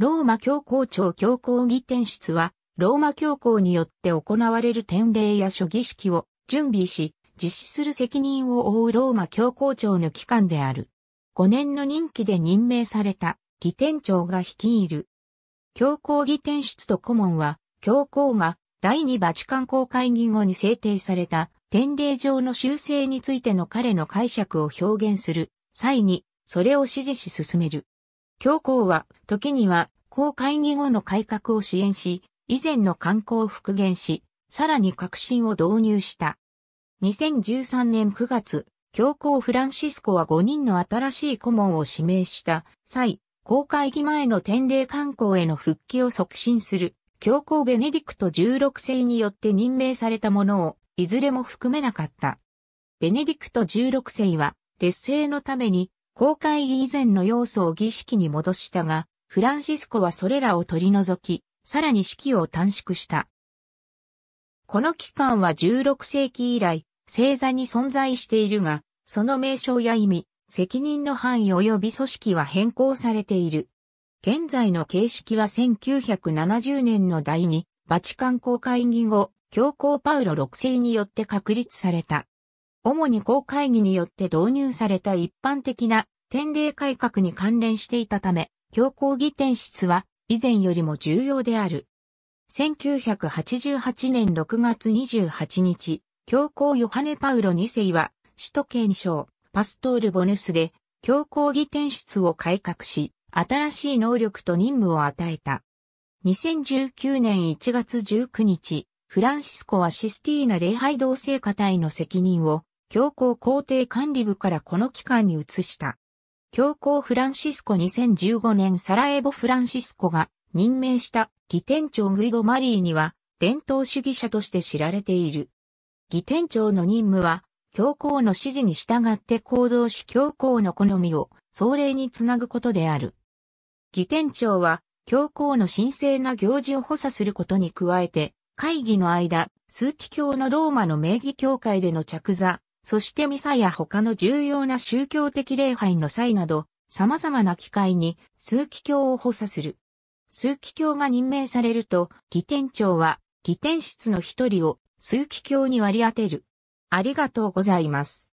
ローマ教皇庁教皇議典室は、ローマ教皇によって行われる典礼や諸儀式を準備し、実施する責任を負うローマ教皇庁の機関である。5年の任期で任命された議典長が率いる。教皇議典室と顧問は、教皇が第二バチカン公会議後に制定された典礼上の修正についての彼の解釈を表現する際に、それを支持し進める。教皇は、時には公会議後の改革を支援し、以前の観光を復元し、さらに革新を導入した。2013年9月、教皇フランシスコは5人の新しい顧問を指名した際、公会議前の天霊観光への復帰を促進する、教皇ベネディクト16世によって任命されたものを、いずれも含めなかった。ベネディクト16世は、劣勢のために、公会議以前の要素を儀式に戻したが、フランシスコはそれらを取り除き、さらに式を短縮した。この期間は16世紀以来、星座に存在しているが、その名称や意味、責任の範囲及び組織は変更されている。現在の形式は1970年の第2、バチカン公会議後、教皇パウロ6世によって確立された。主に公会議によって導入された一般的な天礼改革に関連していたため、教皇議転室は以前よりも重要である。1988年6月28日、教皇ヨハネ・パウロ2世は、首都圏省、パストール・ボネスで、教皇議転室を改革し、新しい能力と任務を与えた。2019年1月19日、フランシスコはシスティーナ礼拝同性課隊の責任を、教皇皇帝管理部からこの機関に移した。教皇フランシスコ2015年サラエボフランシスコが任命した義店長グイド・マリーには伝統主義者として知られている。義店長の任務は教皇の指示に従って行動し教皇の好みを総令につなぐことである。義店長は教皇の神聖な行事を補佐することに加えて会議の間、数奇教のローマの名義教会での着座、そしてミサや他の重要な宗教的礼拝の際など、様々な機会に枢機卿を補佐する。枢機卿が任命されると、議典長は、議典室の一人を枢機卿に割り当てる。ありがとうございます。